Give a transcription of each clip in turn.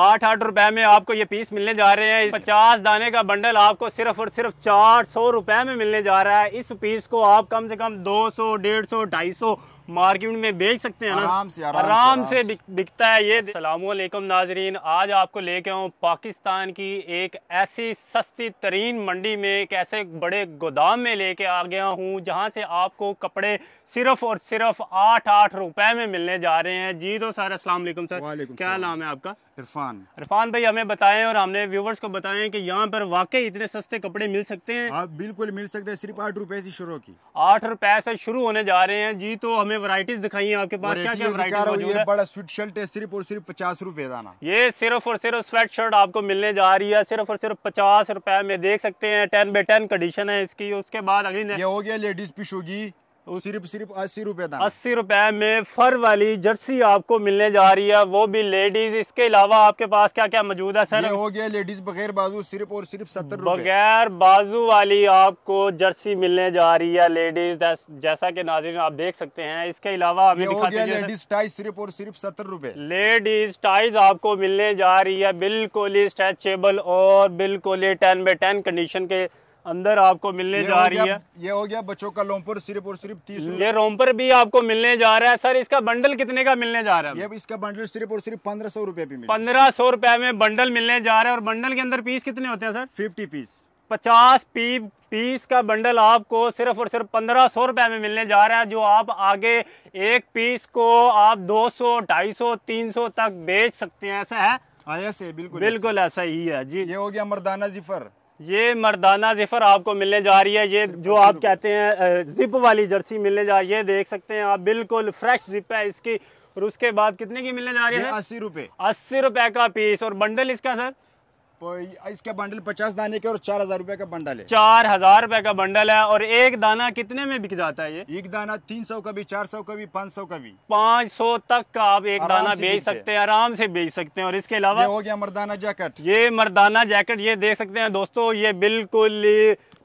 आठ आठ रुपए में आपको ये पीस मिलने जा रहे हैं पचास दाने का बंडल आपको सिर्फ और सिर्फ चार सौ रुपए में मिलने जा रहा है इस पीस को आप कम से कम दो सौ डेढ़ सौ ढाई सौ मार्केट में बेच सकते हैं ना आराम से आराम, आराम से, आराम से बिकता है ये सलामकुम नाजरीन आज आपको लेके आऊँ पाकिस्तान की एक ऐसी सस्ती तरीन मंडी में एक ऐसे बड़े गोदाम में लेके आ गया हूँ जहाँ से आपको कपड़े सिर्फ और सिर्फ आठ आठ रुपए में मिलने जा रहे हैं जी तो सर असला सर क्या नाम है आपका इरफान इरफान भाई हमें बताएं और हमने व्यूवर्स को बताएं कि यहाँ पर वाकई इतने सस्ते कपड़े मिल सकते हैं आप हाँ, बिल्कुल मिल सकते हैं सिर्फ आठ रुपए से शुरू की आठ रुपए से शुरू होने जा रहे हैं जी तो हमें वराइटीज दिखाई है आपके पास क्या क्या वराइटी बड़ा स्वीट शर्ट है सिर्फ और सिर्फ पचास रूपए दाना ये सिर्फ और सिर्फ स्वेट शर्ट आपको मिलने जा रही है सिर्फ और सिर्फ पचास रुपए में देख सकते हैं टेन बाई टेन कंडीशन है इसकी उसके बाद अगली ये हो गया लेडीज पिश सिर्फ सिर्फ अस्सी रुपए दाम अस्सी रुपए में फर वाली जर्सी आपको मिलने जा रही है वो भी लेडीज इसके अलावा आपके पास क्या क्या मौजूद है सर ये हो गया लेडीज बगैर बाजू सिर्फ और सिर्फ सत्तर बगैर बाजू वाली आपको जर्सी मिलने जा रही है लेडीज जैसा की नाजिर आप देख सकते हैं इसके अलावा हमें लेडीज टाइज सिर्फ और सिर्फ सत्तर रूपए लेडीज टाइज आपको मिलने जा रही है बिल्कुल ही स्ट्रेचेबल और बिल्कुल ही टेन बाई टेन कंडीशन के अंदर आपको मिलने जा रही है ये हो गया बच्चों का लोमपुर सिर्फ और सिर्फ तीस ये रोमपुर भी आपको मिलने जा रहा है सर इसका बंडल कितने का मिलने जा रहा है ये इसका बंडल सिर्फ और सिर्फ पंद्रह सौ रूपये पंद्रह सौ रूपये में बंडल मिलने जा रहा है और बंडल के अंदर पीस कितने होते हैं सर फिफ्टी पीस पचास पी पीस का बंडल आपको सिर्फ और सिर्फ पंद्रह सौ रुपये में मिलने जा रहा है जो आप आगे एक पीस को आप दो सौ ढाई सौ तीन सौ तक बेच सकते हैं ऐसा है हाँ, ऐसे बिल्कुल बिल्कुल ऐसा ही है जी ये हो गया मरदाना जिफर ये मर्दाना जिफर आपको मिलने जा रही है ये जो आप कहते हैं जिप वाली जर्सी मिलने जा रही है देख सकते हैं आप बिल्कुल फ्रेश जिप है इसकी और उसके बाद कितने की मिलने जा रही है अस्सी रुपए अस्सी रुपए का पीस और बंडल इसका सर इसके बंडल पचास दाने के और चार हजार रूपए का बंडल है चार हजार रूपए का बंडल है और एक दाना कितने में बिक जाता है ये एक दाना तीन सौ का भी चार सौ का भी पाँच सौ का भी पाँच सौ तक का आप एक दाना बेच सकते हैं आराम से बेच सकते हैं और इसके अलावा हो गया मरदाना जैकेट ये मरदाना जैकेट ये देख सकते हैं दोस्तों ये बिल्कुल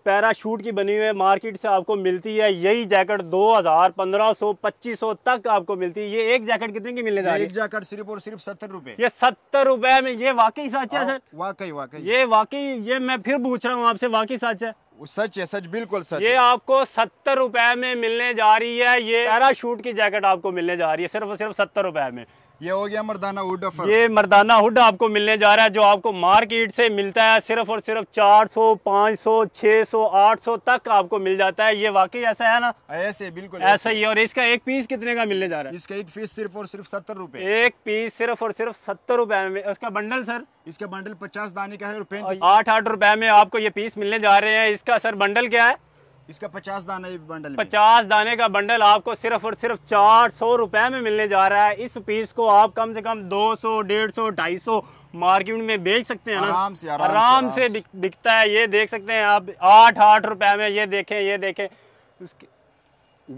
पैराशूट की बनी हुई है मार्केट से आपको मिलती है यही जैकेट 2000, 1500, 2500 तक आपको मिलती है ये एक जैकेट कितने की मिलने जा रही है एक जैकेट सिर्फ और सिर्फ सत्तर रुपए ये सत्तर रुपए में ये वाकई सच है हाँ, सर वाकई वाकई ये वाकई ये मैं फिर पूछ रहा हूँ आपसे वाकई सच है सच है सच बिल्कुल सच ये आपको सत्तर रुपए में मिलने जा रही है ये पैराशूट की जैकेट आपको मिलने जा रही है सिर्फ सिर्फ सत्तर रुपए में ये हो गया मर्दाना हुड ऑफर ये मर्दाना हुड आपको मिलने जा रहा है जो आपको मार्केट से मिलता है सिर्फ और सिर्फ 400, 500, 600, 800 तक आपको मिल जाता है ये वाकई ऐसा है ना ऐसे बिल्कुल ऐसा ही और इसका एक पीस कितने का मिलने जा रहा है इसका एक पीस सिर्फ और सिर्फ सत्तर रूपए एक पीस सिर्फ और सिर्फ सत्तर रूपए में उसका बंडल सर इसका बंडल पचास दाने का है आठ आठ रूपए में आपको ये पीस मिलने जा रहे हैं इसका सर बंडल क्या है इसका पचास दाने भी बंडल पचास दाने का बंडल आपको सिर्फ और सिर्फ चार सौ रुपए में मिलने जा रहा है इस पीस को आप कम से कम दो सौ डेढ़ सौ ढाई सौ मार्केट में बेच सकते हैं आराम से आराम, आराम से, से बिकता है ये देख सकते हैं आप आठ आठ रुपए में ये देखें ये देखें उसके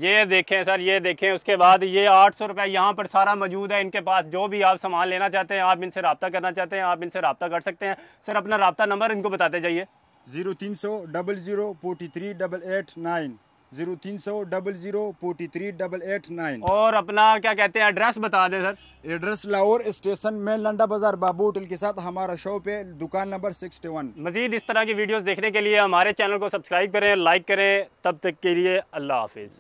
ये देखें सर ये देखें उसके बाद ये आठ सौ रुपये यहाँ पर सारा मौजूद है इनके पास जो भी आप सामान लेना चाहते हैं आप इनसे रबता करना चाहते हैं आप इनसे रबता कर सकते हैं सर अपना रबता नंबर इनको बताते जाइए ज़ीरो तीन सौ double zero forty three double eight nine zero तीन सौ double zero forty three double eight nine और अपना क्या कहते हैं एड्रेस बता दें सर एड्रेस लाहौर स्टेशन में लंडा बाज़ार बाबू होटल के साथ हमारा शॉप है दुकान नंबर सिक्सटी वन मज़ीद इस तरह की वीडियोस देखने के लिए हमारे चैनल को सब्सक्राइब करें लाइक करें तब तक के लिए अल्लाह हाफिज़